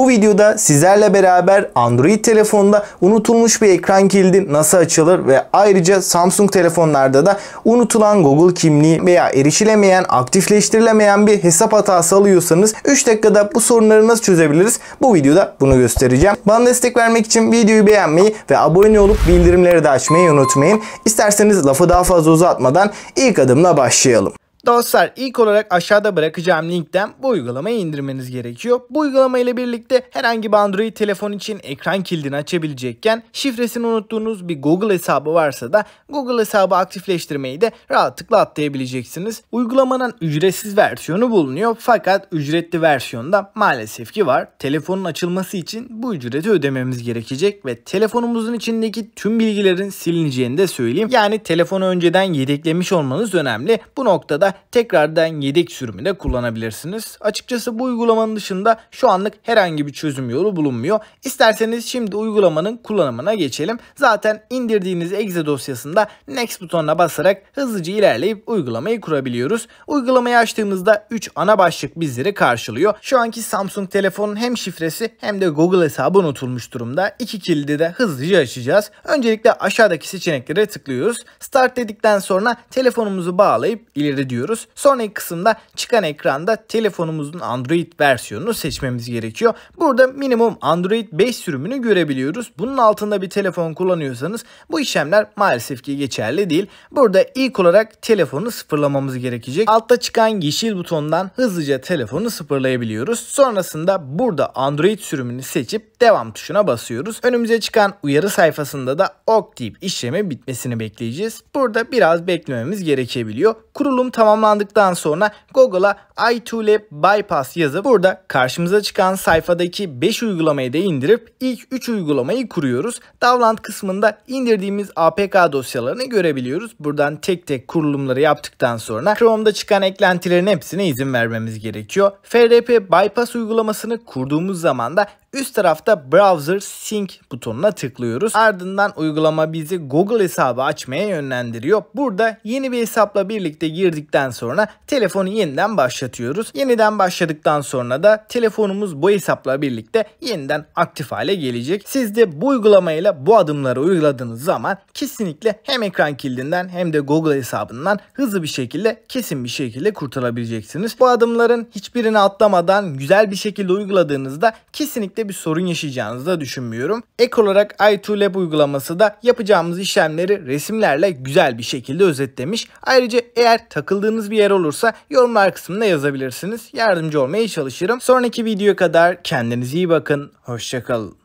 Bu videoda sizlerle beraber Android telefonda unutulmuş bir ekran kilidi nasıl açılır ve ayrıca Samsung telefonlarda da unutulan Google kimliği veya erişilemeyen, aktifleştirilemeyen bir hesap hatası alıyorsanız 3 dakikada bu sorunları nasıl çözebiliriz? Bu videoda bunu göstereceğim. Bana destek vermek için videoyu beğenmeyi ve abone olup bildirimleri de açmayı unutmayın. İsterseniz lafı daha fazla uzatmadan ilk adımla başlayalım. Dostlar ilk olarak aşağıda bırakacağım linkten bu uygulamayı indirmeniz gerekiyor. Bu uygulama ile birlikte herhangi bir Android telefon için ekran kilidini açabilecekken şifresini unuttuğunuz bir Google hesabı varsa da Google hesabı aktifleştirmeyi de rahatlıkla atlayabileceksiniz. Uygulamanın ücretsiz versiyonu bulunuyor fakat ücretli versiyonda maalesef ki var. Telefonun açılması için bu ücreti ödememiz gerekecek ve telefonumuzun içindeki tüm bilgilerin silineceğini de söyleyeyim. Yani telefonu önceden yedeklemiş olmanız önemli. Bu noktada tekrardan yedek sürümü de kullanabilirsiniz. Açıkçası bu uygulamanın dışında şu anlık herhangi bir çözüm yolu bulunmuyor. İsterseniz şimdi uygulamanın kullanımına geçelim. Zaten indirdiğiniz exe dosyasında next butonuna basarak hızlıca ilerleyip uygulamayı kurabiliyoruz. Uygulamayı açtığımızda 3 ana başlık bizleri karşılıyor. Şu anki Samsung telefonun hem şifresi hem de Google hesabı unutulmuş durumda. İki kilidi de hızlıca açacağız. Öncelikle aşağıdaki seçeneklere tıklıyoruz. Start dedikten sonra telefonumuzu bağlayıp ileri diyoruz ediyoruz. Sonraki kısımda çıkan ekranda telefonumuzun Android versiyonunu seçmemiz gerekiyor. Burada minimum Android 5 sürümünü görebiliyoruz. Bunun altında bir telefon kullanıyorsanız bu işlemler maalesef ki geçerli değil. Burada ilk olarak telefonu sıfırlamamız gerekecek. Altta çıkan yeşil butondan hızlıca telefonu sıfırlayabiliyoruz. Sonrasında burada Android sürümünü seçip devam tuşuna basıyoruz. Önümüze çıkan uyarı sayfasında da OK deyip işlemi bitmesini bekleyeceğiz. Burada biraz beklememiz gerekebiliyor. Kurulum tamam tamamlandıktan sonra Google'a iToolab Bypass yazıp burada karşımıza çıkan sayfadaki 5 uygulamayı da indirip ilk 3 uygulamayı kuruyoruz. Download kısmında indirdiğimiz APK dosyalarını görebiliyoruz. Buradan tek tek kurulumları yaptıktan sonra Chrome'da çıkan eklentilerin hepsine izin vermemiz gerekiyor. FRP Bypass uygulamasını kurduğumuz zaman da Üst tarafta Browser Sync butonuna tıklıyoruz. Ardından uygulama bizi Google hesabı açmaya yönlendiriyor. Burada yeni bir hesapla birlikte girdikten sonra telefonu yeniden başlatıyoruz. Yeniden başladıktan sonra da telefonumuz bu hesapla birlikte yeniden aktif hale gelecek. Siz de bu uygulamayla bu adımları uyguladığınız zaman kesinlikle hem ekran kilidinden hem de Google hesabından hızlı bir şekilde kesin bir şekilde kurtulabileceksiniz. Bu adımların hiçbirini atlamadan güzel bir şekilde uyguladığınızda kesinlikle etmekte bir sorun yaşayacağınızı da düşünmüyorum. Ek olarak Lab uygulaması da yapacağımız işlemleri resimlerle güzel bir şekilde özetlemiş. Ayrıca eğer takıldığınız bir yer olursa yorumlar kısmında yazabilirsiniz. Yardımcı olmaya çalışırım. Sonraki videoya kadar kendinize iyi bakın. Hoşçakalın.